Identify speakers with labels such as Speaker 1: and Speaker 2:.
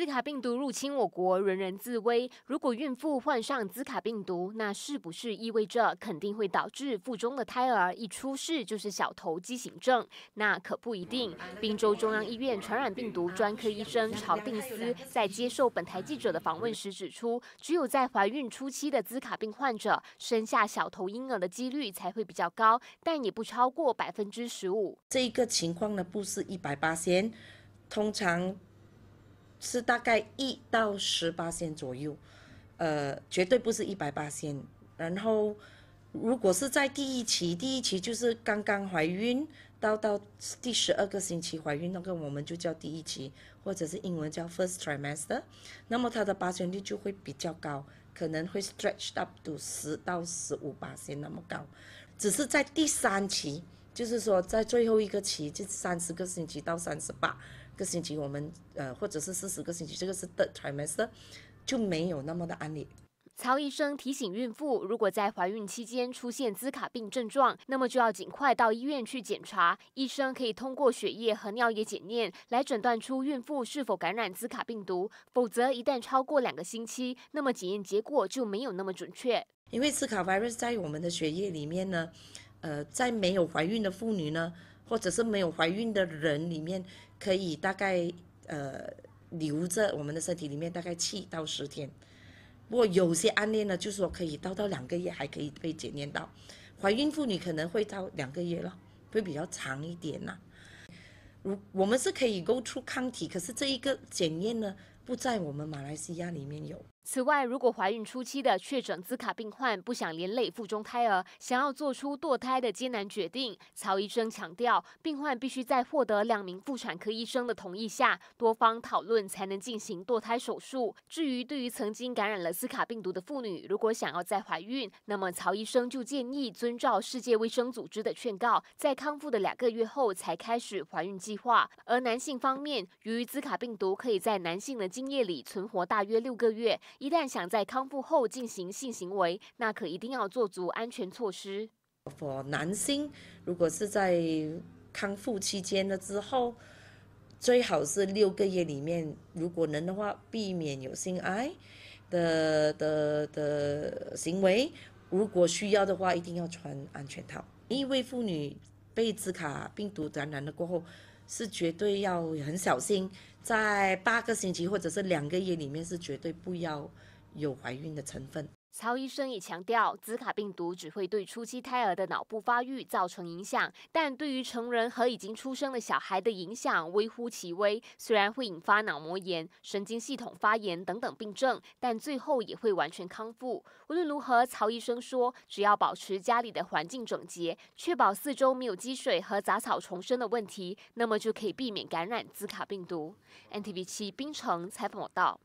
Speaker 1: 兹卡病毒入侵我国，人人自危。如果孕妇患上兹卡病毒，那是不是意味着肯定会导致腹中的胎儿一出世就是小头畸形症？那可不一定。滨州中央医院传染病毒专科医生曹定思在接受本台记者的访问时指出，只有在怀孕初期的兹卡病患者生下小头婴儿的几率才会比较高，但也不超过
Speaker 2: 百分之十五。这一个情况呢，不是一百八千，通常。是大概一到十八线左右，呃，绝对不是一百八线。然后，如果是在第一期，第一期就是刚刚怀孕到到第十二个星期怀孕，那个我们就叫第一期，或者是英文叫 first trimester，那么它的八千率就会比较高，可能会 stretch 到都十到十五八千那么高，只是在第三期。就是说，在最后一个期，就三十个星期到三十八个星期，我们呃，或者是四十个星期，这个是 t h e trimester，就没有那么的安利。曹医
Speaker 1: 生提醒孕妇，如果在怀孕期间出现兹卡病症状，那么就要尽快到医院去检查。医生可以通过血液和尿液检验来诊断出孕妇是否感染兹卡病毒。否则，一旦超过两个星期，那么检验结果就没有那
Speaker 2: 么准确。因为兹卡 virus 在我们的血液里面呢。呃，在没有怀孕的妇女呢，或者是没有怀孕的人里面，可以大概呃留着我们的身体里面大概七到十天，不过有些案例呢，就是说可以到到两个月还可以被检验到，怀孕妇女可能会到两个月了，会比较长一点呐。如我们是可以勾出抗体，可是这一个检验呢？不在我们马来西亚里面有。
Speaker 1: 此外，如果怀孕初期的确诊兹卡病患不想连累腹中胎儿，想要做出堕胎的艰难决定，曹医生强调，病患必须在获得两名妇产科医生的同意下，多方讨论才能进行堕胎手术。至于对于曾经感染了兹卡病毒的妇女，如果想要再怀孕，那么曹医生就建议遵照世界卫生组织的劝告，在康复的两个月后才开始怀孕计划。而男性方面，由于兹卡病毒可以在男性的精液里存活大约六个月，一旦想在康复后进行性
Speaker 2: 行为，那可一定要做足安全措施。男性如果是在康复期间了之后，最好是六个月里面，如果能的话，避免有性爱的的的行为。如果需要的话，一定要穿安全套。一位妇女被兹卡病毒感染了过后。是绝对要很小心，在八个星期或者是两个月里面，是绝对不要有怀孕的成分。
Speaker 1: 曹医生也强调，紫卡病毒只会对初期胎儿的脑部发育造成影响，但对于成人和已经出生的小孩的影响微乎其微。虽然会引发脑膜炎、神经系统发炎等等病症，但最后也会完全康复。无论如何，曹医生说，只要保持家里的环境整洁，确保四周没有积水和杂草丛生的问题，那么就可以避免感染紫卡病毒。NTV 七冰城采访道。